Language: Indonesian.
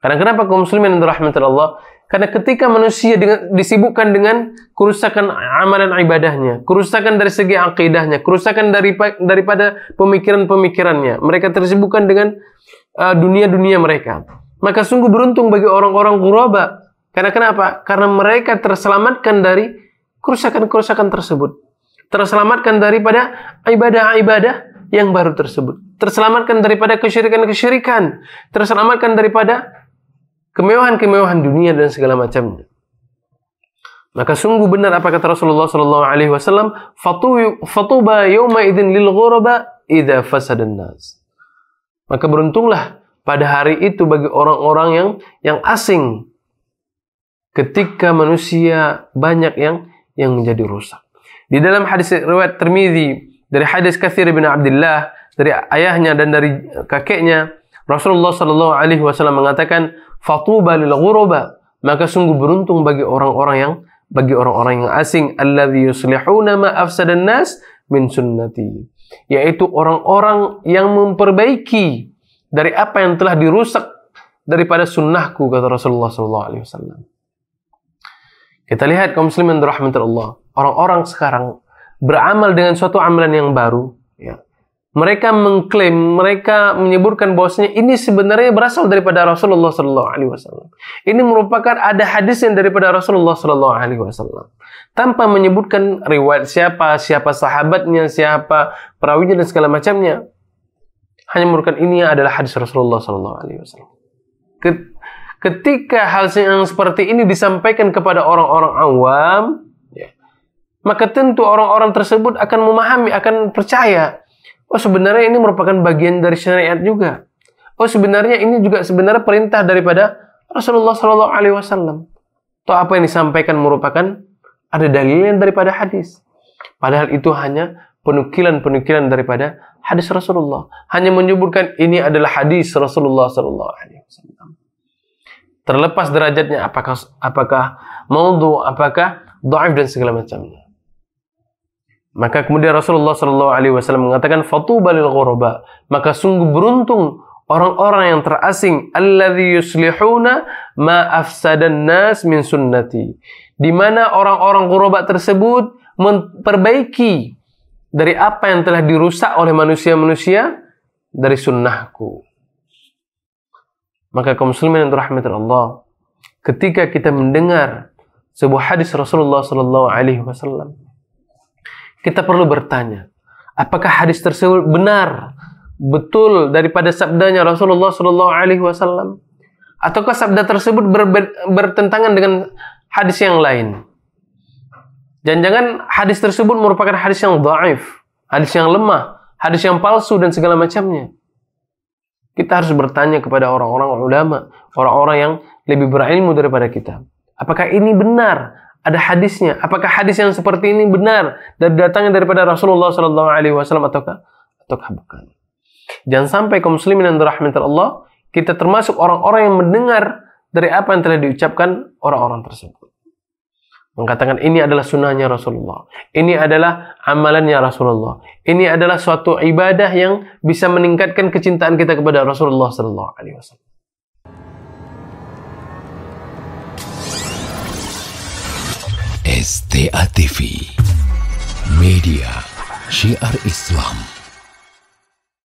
Karena kenapa kaum muslimin Allah? Karena ketika manusia dengan, disibukkan dengan kerusakan amalan ibadahnya, kerusakan dari segi akidahnya, kerusakan dari daripada pemikiran-pemikirannya, mereka tersibukkan dengan uh, dunia-dunia uh, mereka. Maka sungguh beruntung bagi orang-orang ghuraba. Karena kenapa? Karena mereka terselamatkan dari kerusakan-kerusakan tersebut. Terselamatkan daripada ibadah-ibadah yang baru tersebut. Terselamatkan daripada kesyirikan-kesyirikan. Terselamatkan daripada kemewahan-kemewahan dunia dan segala macamnya. Maka sungguh benar apa kata Rasulullah sallallahu alaihi wasallam, "Fatuba yawma idzin lil ghuraba idza fasadan nas." Maka beruntunglah pada hari itu bagi orang-orang yang yang asing ketika manusia banyak yang yang menjadi rusak. Di dalam hadis riwayat Tirmizi dari hadis Katsir bin Abdullah dari ayahnya dan dari kakeknya Rasulullah Shallallahu Alaihi Wasallam mengatakan, "Fatuba lil ghuruba Maka sungguh beruntung bagi orang-orang yang bagi orang-orang yang asing, alladzi yuslihuna ma afsadan nas min sunnati. Yaitu orang-orang yang memperbaiki dari apa yang telah dirusak daripada sunnahku kata Rasulullah Shallallahu Alaihi Wasallam. Kita lihat kaum muslimin rahmatullah. Orang-orang sekarang beramal dengan suatu amalan yang baru, mereka mengklaim, mereka menyebutkan bahwasanya ini sebenarnya berasal daripada Rasulullah Sallallahu Alaihi Wasallam. Ini merupakan ada hadis yang daripada Rasulullah Sallallahu Alaihi Wasallam, tanpa menyebutkan riwayat siapa, siapa sahabatnya, siapa perawinya dan segala macamnya. Hanya merupakan ini adalah hadis Rasulullah Sallallahu Alaihi Wasallam. Ketika hal yang seperti ini disampaikan kepada orang-orang awam, ya, maka tentu orang-orang tersebut akan memahami, akan percaya Oh sebenarnya ini merupakan bagian dari syariat juga. Oh sebenarnya ini juga sebenarnya perintah daripada Rasulullah Shallallahu Alaihi Wasallam. Atau apa yang disampaikan merupakan ada dalilnya daripada hadis. Padahal itu hanya penukilan-penukilan daripada hadis Rasulullah. Hanya menyebutkan ini adalah hadis Rasulullah Shallallahu Alaihi Wasallam. Terlepas derajatnya apakah apakah maudhu, apakah doa dan segala macamnya. Maka kemudian Rasulullah Shallallahu Alaihi Wasallam mengatakan balil Qurba Maka sungguh beruntung orang-orang yang terasing alladhi yuslihuna ma afsadan nas min sunnati. Di mana orang-orang Qurba tersebut memperbaiki dari apa yang telah dirusak oleh manusia-manusia dari sunnahku. Maka kaum muslimin yang dirahmati Allah, ketika kita mendengar sebuah hadis Rasulullah Shallallahu Alaihi Wasallam, kita perlu bertanya, apakah hadis tersebut benar, betul daripada sabdanya Rasulullah Shallallahu Alaihi Wasallam, ataukah sabda tersebut ber bertentangan dengan hadis yang lain? Jangan-jangan hadis tersebut merupakan hadis yang doaif, hadis yang lemah, hadis yang palsu dan segala macamnya. Kita harus bertanya kepada orang-orang ulama, orang-orang yang lebih berilmu daripada kita. Apakah ini benar? ada hadisnya. Apakah hadis yang seperti ini benar dan datangnya daripada Rasulullah Shallallahu Alaihi Wasallam ataukah ataukah bukan? Jangan sampai kaum muslimin yang dirahmati Allah kita termasuk orang-orang yang mendengar dari apa yang telah diucapkan orang-orang tersebut. Mengatakan ini adalah sunnahnya Rasulullah. Ini adalah amalannya Rasulullah. Ini adalah suatu ibadah yang bisa meningkatkan kecintaan kita kepada Rasulullah Shallallahu Alaihi Wasallam. STA TV Media Syiar Islam